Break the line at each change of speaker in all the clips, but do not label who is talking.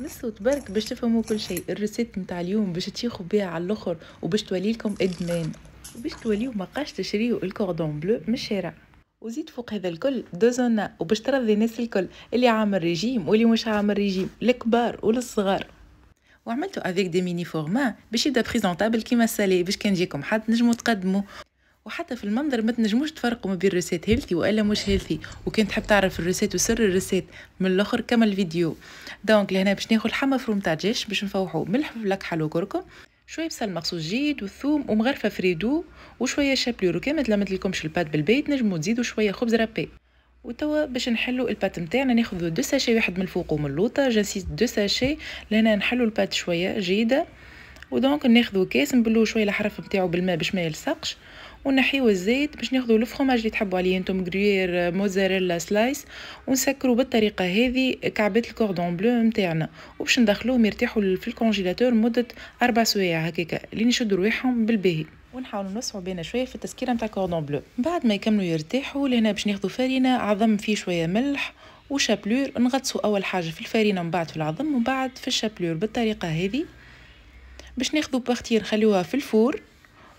نص وتبارك باش تفهموا كل شيء الريسيت نتاع اليوم باش تشيخوا بها على الاخر وباش تولي لكم ادمان وباش توليو مقاش تشريو الكوردون بلو من الشارع وزيد فوق هذا الكل دوزونا وباش ترضي الناس الكل اللي عامل ريجيم واللي مش عامل ريجيم الكبار والصغار وعملتو افيك دي ميني فورما باش يبدا بريزونطابل كيما السالي باش كان جيكم حد نجمو تقدمو وحتى في المنظر ما تنجموش تفرقوا ما بين الريسيت هيلثي والا مش هيلثي وكان تحب تعرف الريسيت وسر الريسيت من الاخر كما الفيديو دونك لهنا باش ناخذ حمى فروم تاع دجاج باش نفوحوا ملح فلك حلو كركم شويه بصل مقصوص جيد والثوم ومغرفه فريدو وشويه شابلور وكان ما تلمت لكمش البات بالبيت نجموا تزيدوا شويه خبز رابي وتوا باش نحلو البات نتاعنا ناخذو دو ساشي واحد من الفوق ومن اللوطه جنسيس دو ساشي لهنا نحلو البات شويه جيده ودونك ناخذو كاس نبلو شويه الحرف نتاعو بالماء باش ما يلصقش ونحيو الزيت باش ناخذوا الفرماج اللي تحبوا عليه انتم غريير موزاريلا سلايس ونسكروا بالطريقه هذه كعبات الكوردون بلو نتاعنا وباش ندخلوهم يرتاحوا في الكونجيلاتور مده أربع سوايع هكاك لين يشدوا رواحهم بالباهي ونحاولوا نوسعوا بينا شويه في التسكيره نتاع الكوردون بلو بعد ما يكملوا يرتاحوا لهنا باش ناخذوا فارينه عظم فيه شويه ملح وشابلور نغطسوا اول حاجه في الفارينه من بعد في العظم ومن بعد في الشابلور بالطريقه هذه باش ناخذوا بارتي نخليوها في الفور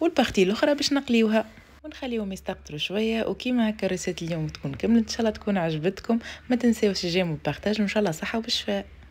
والبارتي الاخرى باش نقليوها ونخليهم يستقطروا شويه وكيما هكا رسالة اليوم تكون كملت ان شاء الله تكون عجبتكم ما تنساوش الجيم والبارتاج ان شاء الله صحه وبالشفاء